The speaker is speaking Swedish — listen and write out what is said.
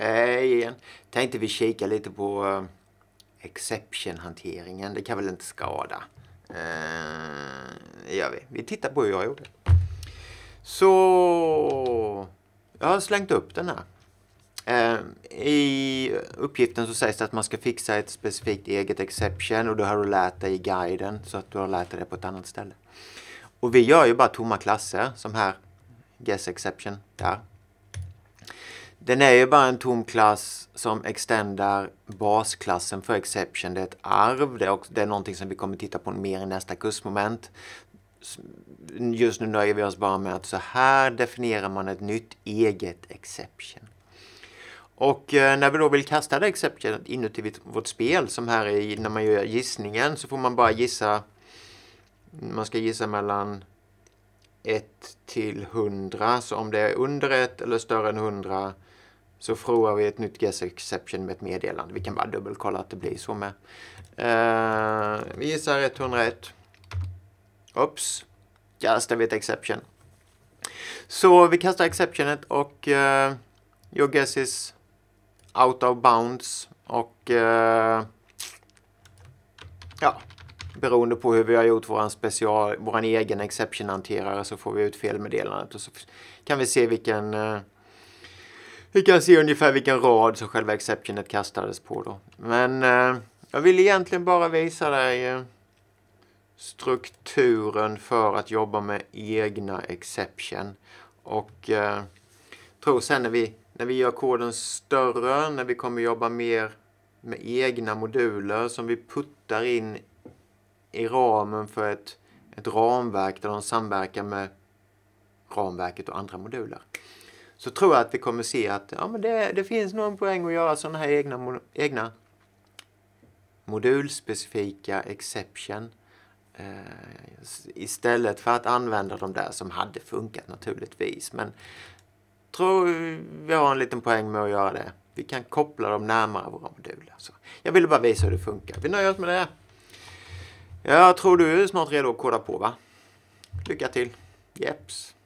Hej igen. Tänkte vi kika lite på uh, exception-hanteringen. Det kan väl inte skada? Uh, det gör vi. Vi tittar på hur jag gjorde. Så... Jag har slängt upp den här. Uh, I uppgiften så sägs det att man ska fixa ett specifikt eget exception och det har du lärt dig i guiden så att du har lärt dig det på ett annat ställe. Och vi gör ju bara tomma klasser som här. Guess exception där. Den är ju bara en tom klass som extendar basklassen för exception. Det är ett arv. Det är, också, det är någonting som vi kommer titta på mer i nästa kursmoment. Just nu nöjer vi oss bara med att så här definierar man ett nytt eget exception. Och eh, när vi då vill kasta det exceptionet inuti vårt spel, som här är när man gör gissningen, så får man bara gissa. Man ska gissa mellan 1 till 100. Så om det är under 1 eller större än 100 så frågar vi ett nytt guess exception med ett meddelande. Vi kan bara dubbelkolla att det blir så med. Uh, vi gissar 101. Oops. Kastar vi ett exception. Så vi kastar exceptionet och uh, your guess is out of bounds. Och uh, ja, beroende på hur vi har gjort vår våran egen exception-hanterare så får vi ut felmeddelandet och så kan vi se vilken eh, vi kan se ungefär vilken rad som själva exceptionet kastades på då. Men eh, jag vill egentligen bara visa dig eh, strukturen för att jobba med egna exception. Och eh, tror sen när vi, när vi gör koden större, när vi kommer jobba mer med egna moduler som vi puttar in i ramen för ett, ett ramverk där de samverkar med ramverket och andra moduler så tror jag att vi kommer se att ja, men det, det finns någon poäng att göra sådana här egna, egna modulspecifika exception eh, istället för att använda de där som hade funkat naturligtvis. Men jag tror vi har en liten poäng med att göra det. Vi kan koppla dem närmare våra moduler. Så jag ville bara visa hur det funkar. Vi nöjer oss med det. Jag tror du är snart redo att koda på va? Lycka till! Jeps!